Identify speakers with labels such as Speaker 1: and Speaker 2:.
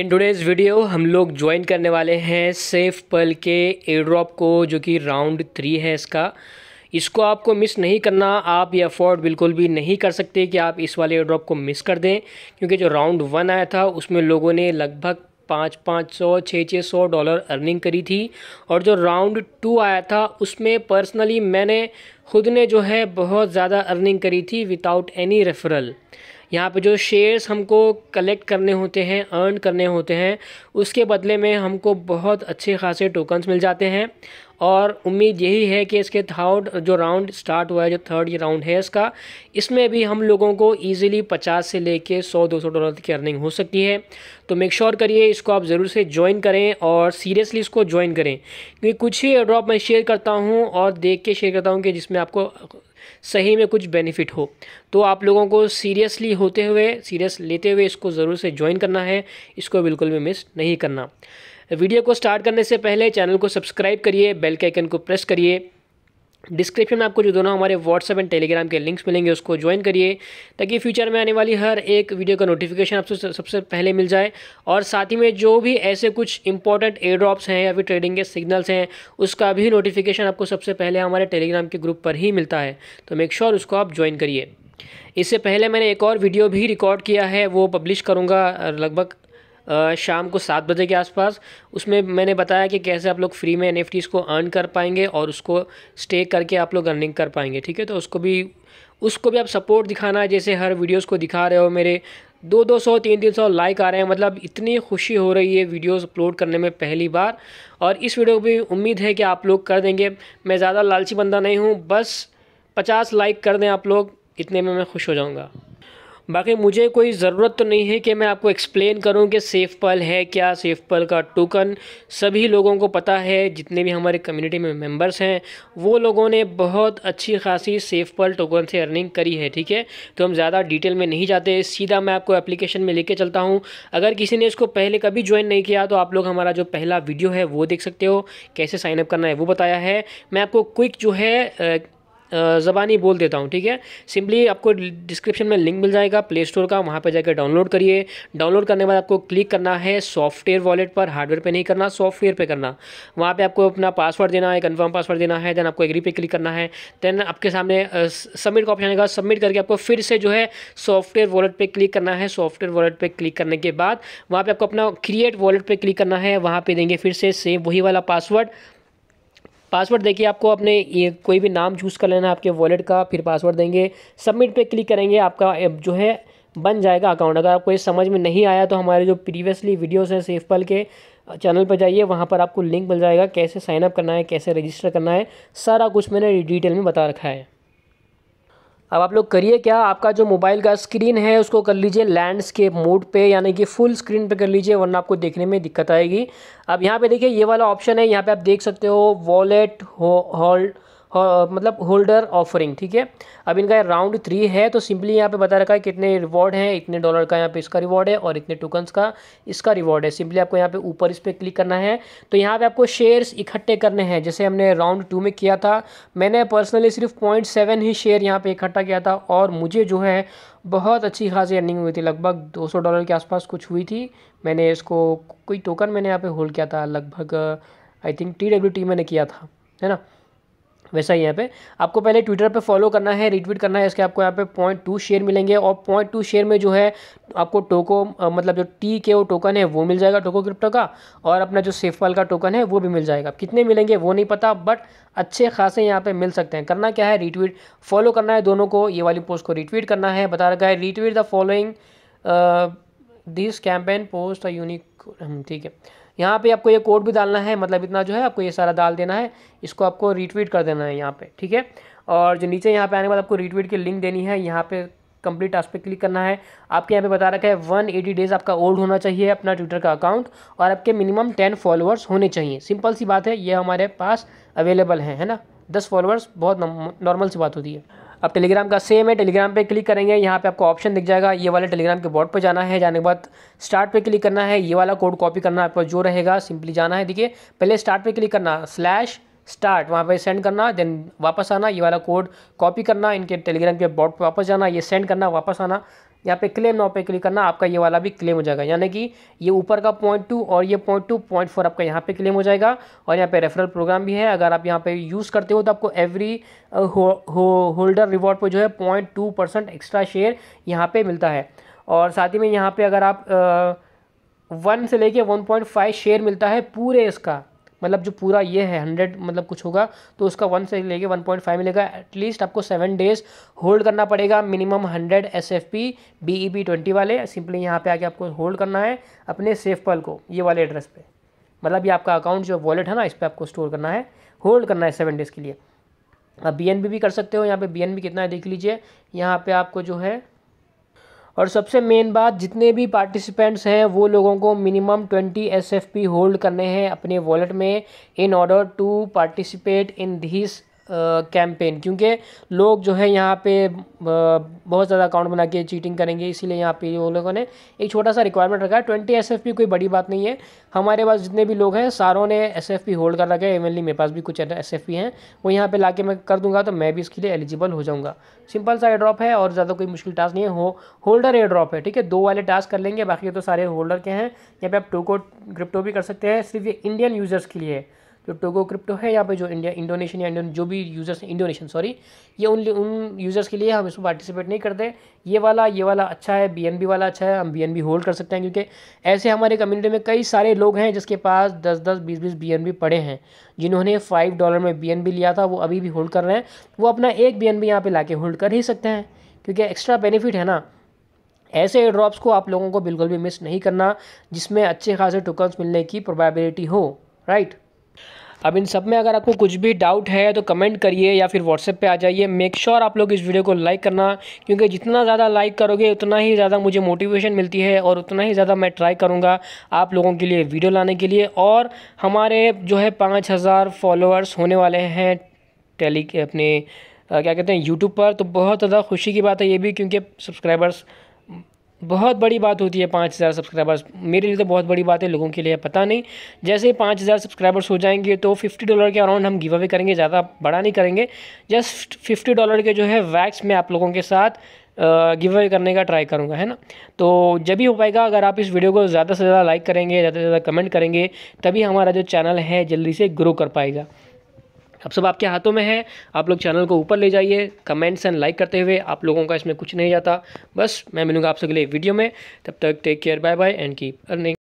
Speaker 1: इन today's video हम लोग join करने वाले हैं सेफ पल के एड्रॉप को जो कि राउंड थ्री है इसका इसको आपको मिस नहीं करना आप ये अफोर्ड बिल्कुल भी नहीं कर सकते कि आप इस वाले एड्रॉप को मिस कर दें क्योंकि जो राउंड वन आया था उसमें लोगों ने लगभग पाँच पाँच सौ छः छः सौ डॉलर अर्निंग करी थी और जो राउंड टू आया था उसमें पर्सनली मैंने खुद ने जो है बहुत ज़्यादा अर्निंग करी थी विदाउट एनी रेफरल यहाँ पे जो शेयर्स हमको कलेक्ट करने होते हैं अर्न करने होते हैं उसके बदले में हमको बहुत अच्छे खासे टोकन्स मिल जाते हैं और उम्मीद यही है कि इसके थर्ड जो राउंड स्टार्ट हुआ है जो थर्ड ये राउंड है इसका इसमें भी हम लोगों को इजीली पचास से लेके सौ दो सौ डॉलर की अर्निंग हो सकती है तो मेक श्योर करिए इसको आप ज़रूर से ज्वाइन करें और सीरियसली इसको ज्वाइन करें क्योंकि कुछ ही ड्रॉप मैं शेयर करता हूँ और देख के शेयर करता हूँ कि जिसमें आपको सही में कुछ बेनिफिट हो तो आप लोगों को सीरियसली होते हुए सीरियस लेते हुए इसको ज़रूर से ज्वाइन करना है इसको बिल्कुल भी मिस नहीं करना वीडियो को स्टार्ट करने से पहले चैनल को सब्सक्राइब करिए बेल के आइकन को प्रेस करिए डिस्क्रिप्शन में आपको जो दोनों हमारे व्हाट्सएप एंड टेलीग्राम के लिंक्स मिलेंगे उसको ज्वाइन करिए ताकि फ्यूचर में आने वाली हर एक वीडियो का नोटिफिकेशन आपसे सबसे पहले मिल जाए और साथ ही में जो भी ऐसे कुछ इंपॉर्टेंट एयर ड्रॉप्स हैं या फिर ट्रेडिंग के सिग्नल्स हैं उसका भी नोटिफिकेशन आपको सबसे पहले हमारे टेलीग्राम के ग्रुप पर ही मिलता है तो मेक श्योर sure उसको आप ज्वाइन करिए इससे पहले मैंने एक और वीडियो भी रिकॉर्ड किया है वो पब्लिश करूँगा लगभग शाम को सात बजे के आसपास उसमें मैंने बताया कि कैसे आप लोग फ्री में एन को अर्न कर पाएंगे और उसको स्टे करके आप लोग अर्निंग कर पाएंगे ठीक है तो उसको भी उसको भी आप सपोर्ट दिखाना है जैसे हर वीडियोस को दिखा रहे हो मेरे दो दो सौ तीन तीन सौ लाइक आ रहे हैं मतलब इतनी खुशी हो रही है वीडियोस अपलोड करने में पहली बार और इस वीडियो को भी उम्मीद है कि आप लोग कर देंगे मैं ज़्यादा लालची बंदा नहीं हूँ बस पचास लाइक कर दें आप लोग इतने में मैं खुश हो जाऊँगा बाकी मुझे कोई ज़रूरत तो नहीं है कि मैं आपको एक्सप्लेन करूं कि सेफ पल है क्या सेफ पल का टोकन सभी लोगों को पता है जितने भी हमारे कम्युनिटी में मेंबर्स हैं वो लोगों ने बहुत अच्छी खासी सेफ पल टोकन से अर्निंग करी है ठीक है तो हम ज़्यादा डिटेल में नहीं जाते सीधा मैं आपको एप्लीकेशन में लेके चलता हूँ अगर किसी ने इसको पहले कभी ज्वाइन नहीं किया तो आप लोग हमारा जो पहला वीडियो है वो देख सकते हो कैसे साइनअप करना है वो बताया है मैं आपको क्विक जो है ज़बानी बोल देता हूँ ठीक है सिंपली आपको डिस्क्रिप्शन में लिंक मिल जाएगा प्ले स्टोर का वहाँ पर जाकर डाउनलोड करिए डाउनलोड करने के बाद आपको क्लिक करना है सॉफ्टवेयर वॉलेट पर हार्डवेयर पर नहीं करना सॉफ्टवेयर पर करना वहाँ पर आपको अपना पासवर्ड देना है कन्फर्म पासवर्ड देना है देन आपको एग्री पे क्लिक करना है देन आपके सामने सबमिट का ऑप्शन आएगा सबमिट करके आपको फिर से जो है सॉफ्टवेयर वॉलेट पर क्लिक करना है सॉफ्टवेयर वॉलेट पर क्लिक करने के बाद वहाँ पर आपको अपना क्रिएट वॉलेट पर क्लिक करना है वहाँ पर देंगे फिर से सेम वही वाला पासवर्ड पासवर्ड देखिए आपको अपने ये कोई भी नाम चूज़ कर लेना आपके वॉलेट का फिर पासवर्ड देंगे सबमिट पे क्लिक करेंगे आपका जो है बन जाएगा अकाउंट अगर आपको ये समझ में नहीं आया तो हमारे जो प्रीवियसली वीडियोस हैं सेफ पल के चैनल पर जाइए वहाँ पर आपको लिंक मिल जाएगा कैसे साइनअप करना है कैसे रजिस्टर करना है सारा कुछ मैंने डिटेल में बता रखा है अब आप लोग करिए क्या आपका जो मोबाइल का स्क्रीन है उसको कर लीजिए लैंडस्केप मोड पे यानी कि फुल स्क्रीन पे कर लीजिए वरना आपको देखने में दिक्कत आएगी अब यहाँ पे देखिए ये वाला ऑप्शन है यहाँ पे आप देख सकते हो वॉलेट हो हॉल्ड मतलब होल्डर ऑफरिंग ठीक है अब इनका राउंड थ्री है तो सिंपली यहाँ पे बता रखा है कितने रिवॉर्ड हैं इतने डॉलर का यहाँ पे इसका रिवॉर्ड है और इतने टोकन्स का इसका रिवॉर्ड है सिंपली आपको यहाँ पे ऊपर इस पर क्लिक करना है तो यहाँ पे आपको शेयर्स इकट्ठे करने हैं जैसे हमने राउंड टू में किया था मैंने पर्सनली सिर्फ पॉइंट सेवन ही शेयर यहाँ पर इकट्ठा किया था और मुझे जो है बहुत अच्छी खासी अर्निंग हुई थी लगभग 200 डॉलर के आसपास कुछ हुई थी मैंने इसको कोई टोकन मैंने यहाँ पे होल्ड किया था लगभग I think T W T मैंने किया था है ना वैसा ही यहाँ पे आपको पहले ट्विटर पे फॉलो करना है रिट्वीट करना है इसके आपको यहाँ पे पॉइंट टू शेयर मिलेंगे और पॉइंट टू शेयर में जो है आपको टोको मतलब जो टी के वो टोकन है वो मिल जाएगा टोको क्रिप्टो का और अपना जो सेफपाल का टोकन है वो भी मिल जाएगा कितने मिलेंगे वो नहीं पता बट अच्छे खासे यहाँ पे मिल सकते हैं करना क्या है रिट्वीट फॉलो करना है दोनों को ये वाली पोस्ट को रिट्वीट करना है बता रखा है retweet the following this campaign post a unique ठीक है यहाँ पे आपको ये कोड भी डालना है मतलब इतना जो है आपको ये सारा डाल देना है इसको आपको रीट्वीट कर देना है यहाँ पे ठीक है और जो नीचे यहाँ पे आने के बाद आपको रीट्वीट की लिंक देनी है यहाँ पे कंप्लीट टास्क पे क्लिक करना है आपके यहाँ पे बता रखा है वन एटी डेज़ आपका ओल्ड होना चाहिए अपना ट्विटर का अकाउंट और आपके मिनिमम टेन फॉलोअर्स होने चाहिए सिंपल सी बात है ये हमारे पास अवेलेबल है है ना दस फॉलोअर्स बहुत नॉर्मल सी बात होती है अब टेलीग्राम का सेम है टेलीग्राम पे क्लिक करेंगे यहाँ पे आपको ऑप्शन दिख जाएगा ये वाले टेलीग्राम के बॉर्ड पे जाना है जाने के बाद स्टार्ट पे क्लिक करना है ये वाला कोड कॉपी करना आपको जो रहेगा सिंपली जाना है देखिए पहले स्टार्ट पे क्लिक करना स्लैश स्टार्ट वहाँ पे सेंड करना देन वापस आना ये वाला कोड कॉपी करना इनके टेलीग्राम के बॉर्ड पर वापस जाना ये सेंड करना वापस आना यहाँ पे क्लेम नाउ पे क्लिक करना आपका ये वाला भी क्लेम हो जाएगा यानी कि ये ऊपर का पॉइंट टू और ये पॉइंट टू पॉइंट फोर आपका यहाँ पे क्लेम हो जाएगा और यहाँ पे रेफरल प्रोग्राम भी है अगर आप यहाँ पे यूज़ करते हो तो आपको एवरी हो, होल्डर रिवॉर्ड पर जो है point two percent extra share यहाँ पर मिलता है और साथ ही में यहाँ पर अगर आप वन uh, से लेके वन पॉइंट फाइव शेयर मिलता है पूरे इसका मतलब जो पूरा ये है हंड्रेड मतलब कुछ होगा तो उसका वन से लेके वन पॉइंट फाइव मिलेगा एटलीस्ट आपको सेवन डेज होल्ड करना पड़ेगा minimum hundred S F P B E P twenty वाले सिंपली यहाँ पे आके आपको होल्ड करना है अपने सेफ पल को ये वाले एड्रेस पे मतलब ये आपका अकाउंट जो वॉलेट है ना इस पर आपको स्टोर करना है होल्ड करना है सेवन डेज़ के लिए आप बी भी कर सकते हो यहाँ पे बी कितना है देख लीजिए यहाँ पे आपको जो है और सबसे मेन बात जितने भी पार्टिसिपेंट्स हैं वो लोगों को मिनिमम ट्वेंटी एस होल्ड करने हैं अपने वॉलेट में in order to participate in this campaign क्योंकि लोग जो है यहाँ पे बहुत ज़्यादा अकाउंट बना के चीटिंग करेंगे इसीलिए यहाँ पे उन लोगों ने एक छोटा सा रिक्वायरमेंट रखा है ट्वेंटी एस कोई बड़ी बात नहीं है हमारे पास जितने भी लोग हैं सारों ने एस होल्ड कर रखा है इवनली मेरे पास भी कुछ एस हैं वो यहाँ पर ला मैं कर दूँगा तो मैं भी इसके लिए एलिजिबल हो जाऊँगा सिंपल सा एड्रॉप है और ज़्यादा कोई मुश्किल टास्क नहीं है हो होल्डर एड्रॉप है ठीक है दो वाले टास्क कर लेंगे बाकी तो सारे होल्डर के हैं यहाँ पे आप टू को क्रिप्टो भी कर सकते हैं सिर्फ ये इंडियन यूज़र्स के लिए है जो टोगो क्रिप्टो है यहाँ पे जो इंडिया इंडोनेशियन या इंडोन जो भी यूज़र्स हैं इंडोनेशियन सॉरी ये उन उन यूज़र्स के लिए हम इसमें पार्टिसिपेट नहीं करते ये वाला ये वाला अच्छा है बी वाला अच्छा है हम बी होल्ड कर सकते हैं क्योंकि ऐसे हमारे कम्युनिटी में कई सारे लोग हैं जिसके पास दस दस बीस बीस बी पड़े हैं जिन्होंने फाइव डॉलर में बी लिया था वो अभी भी होल्ड कर रहे हैं वो अपना एक बी एन बी यहाँ पर ला होल्ड कर ही सकते हैं क्योंकि एक्स्ट्रा बेनिफिट है ना ऐसे एयर ड्रॉप्स को आप लोगों को बिल्कुल भी मिस नहीं करना जिसमें अच्छे खासे टोकन्स मिलने की प्रोबेबिलिटी हो राइट अब इन सब में अगर आपको कुछ भी डाउट है तो कमेंट करिए या फिर व्हाट्सएप पे आ जाइए मेक श्योर sure आप लोग इस वीडियो को लाइक करना क्योंकि जितना ज़्यादा लाइक करोगे उतना ही ज़्यादा मुझे मोटिवेशन मिलती है और उतना ही ज़्यादा मैं ट्राई करूँगा आप लोगों के लिए वीडियो लाने के लिए और हमारे जो है पाँच हज़ार फॉलोअर्स होने वाले हैं टेली अपने क्या कहते हैं यूट्यूब पर तो बहुत ज़्यादा खुशी की बात है ये भी क्योंकि सब्सक्राइबर्स बहुत बड़ी बात होती है पाँच हज़ार सब्सक्राइबर्स मेरे लिए तो बहुत बड़ी बात है लोगों के लिए पता नहीं जैसे ही पाँच हज़ार सब्सक्राइबर्स हो जाएंगे तो फिफ्टी डॉलर के अराउंड हम गिव अवे करेंगे ज़्यादा बड़ा नहीं करेंगे जस्ट फिफ्टी डॉलर के जो है वैक्स मैं आप लोगों के साथ गिव अवे करने का ट्राई करूँगा है ना तो जब भी हो पाएगा अगर आप इस वीडियो को ज़्यादा से ज़्यादा लाइक करेंगे ज़्यादा से ज़्यादा कमेंट करेंगे तभी हमारा जो चैनल है जल्दी से ग्रो कर पाएगा अब सब आपके हाथों में है आप लोग चैनल को ऊपर ले जाइए कमेंट्स एंड लाइक करते हुए आप लोगों का इसमें कुछ नहीं जाता बस मैं मिलूंगा आप अगले वीडियो में तब तक take care bye bye and keep earning